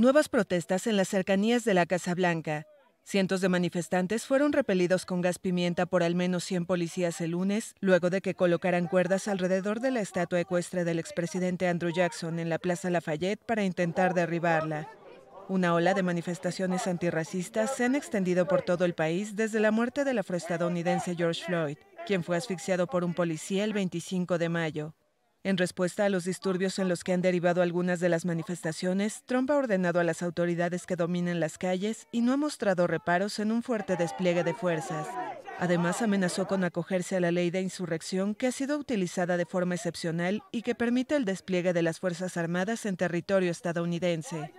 Nuevas protestas en las cercanías de la Casa Blanca. Cientos de manifestantes fueron repelidos con gas pimienta por al menos 100 policías el lunes, luego de que colocaran cuerdas alrededor de la estatua ecuestre del expresidente Andrew Jackson en la Plaza Lafayette para intentar derribarla. Una ola de manifestaciones antirracistas se han extendido por todo el país desde la muerte del afroestadounidense George Floyd, quien fue asfixiado por un policía el 25 de mayo. En respuesta a los disturbios en los que han derivado algunas de las manifestaciones, Trump ha ordenado a las autoridades que dominen las calles y no ha mostrado reparos en un fuerte despliegue de fuerzas. Además, amenazó con acogerse a la ley de insurrección que ha sido utilizada de forma excepcional y que permite el despliegue de las Fuerzas Armadas en territorio estadounidense.